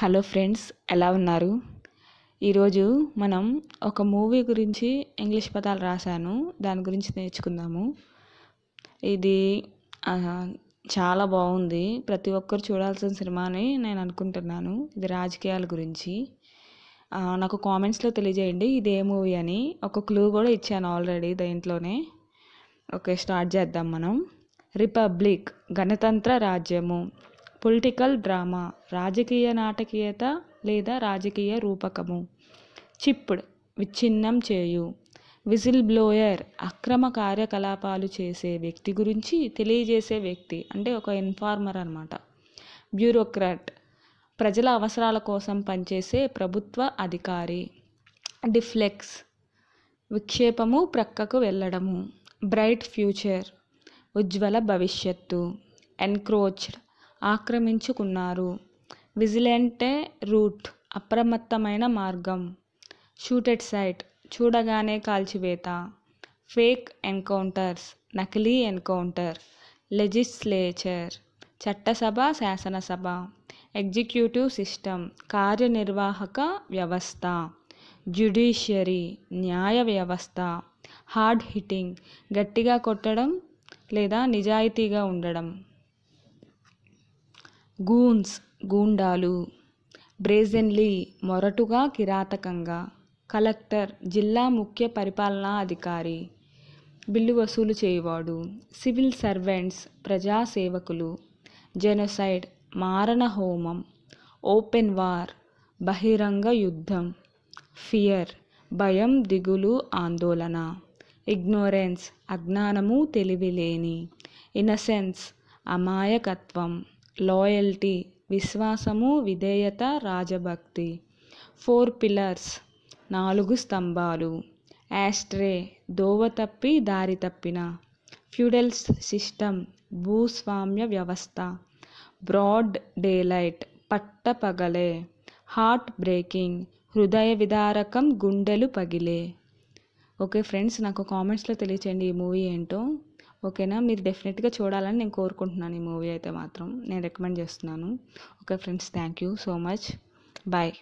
hello friends ఎలా ఉన్నారు ఈరోజు మనం ఒక మూవీ గురించి ఇంగ్లీష్ పదాలు రాశాను దాని గురించి నేర్చుకుందాము ఇది చాలా బాగుంది ప్రతి ఒక్కరు చూడాల్సిన సినిమా అని నేను అనుకుంటున్నాను ఇది రాజకీయాల గురించి నాకు కామెంట్స్లో తెలియజేయండి ఇది ఏ మూవీ అని ఒక క్లూ కూడా ఇచ్చాను ఆల్రెడీ దీంట్లోనే ఓకే స్టార్ట్ చేద్దాం మనం రిపబ్లిక్ గణతంత్ర రాజ్యము పొలిటికల్ డ్రామా రాజకీయ నాటకీయత లేదా రాజకీయ రూపకము చిప్డ్ విచ్ఛిన్నం చేయు విజిల్ బ్లోయర్ అక్రమ కార్యకలాపాలు చేసే వ్యక్తి గురించి తెలియజేసే వ్యక్తి అంటే ఒక ఇన్ఫార్మర్ అనమాట బ్యూరోక్రాట్ ప్రజల అవసరాల కోసం పనిచేసే ప్రభుత్వ అధికారి డిఫ్లెక్స్ విక్షేపము ప్రక్కకు వెళ్ళడము బ్రైట్ ఫ్యూచర్ ఉజ్వల భవిష్యత్తు ఎన్క్రోచ్డ్ ఆక్రమించుకున్నారు విజిలెంటే రూట్ అప్రమత్తమైన మార్గం షూటెడ్ సైట్ చూడగానే కాల్చివేత ఫేక్ ఎన్కౌంటర్స్ నకిలీ ఎన్కౌంటర్ లెజిస్లేచర్ చట్టసభ శాసనసభ ఎగ్జిక్యూటివ్ సిస్టమ్ కార్యనిర్వాహక వ్యవస్థ జ్యుడిషియరీ న్యాయ వ్యవస్థ హార్డ్ హిట్టింగ్ గట్టిగా కొట్టడం లేదా నిజాయితీగా ఉండడం గూన్స్ గూండాలు బ్రేజెన్లీ మొరటుగా కిరాతకంగా కలెక్టర్ జిల్లా ముఖ్య పరిపాలనా అధికారి బిల్లు వసూలు చేయవాడు సివిల్ సర్వెంట్స్ ప్రజాసేవకులు జెనోసైడ్ మారణ హోమం ఓపెన్ వార్ బహిరంగ యుద్ధం ఫియర్ భయం దిగులు ఆందోళన ఇగ్నోరెన్స్ అజ్ఞానము తెలివిలేని ఇన్నసెన్స్ అమాయకత్వం లాయల్టీ విశ్వాసము విధేయత రాజభక్తి ఫోర్ పిల్లర్స్ నాలుగు స్తంభాలు యాస్ట్రే దోవ తప్పి దారి తప్పిన ఫ్యూడల్స్ సిస్టమ్ భూస్వామ్య వ్యవస్థ బ్రాడ్ డేలైట్ పట్టపగలే హార్ట్ బ్రేకింగ్ హృదయ విదారకం గుండెలు పగిలే ఓకే ఫ్రెండ్స్ నాకు కామెంట్స్లో తెలియచేయండి ఈ మూవీ ఏంటో ఓకేనా మీరు డెఫినెట్గా చూడాలని నేను కోరుకుంటున్నాను ఈ మూవీ అయితే మాత్రం నేను రికమెండ్ చేస్తున్నాను okay friends thank you so much bye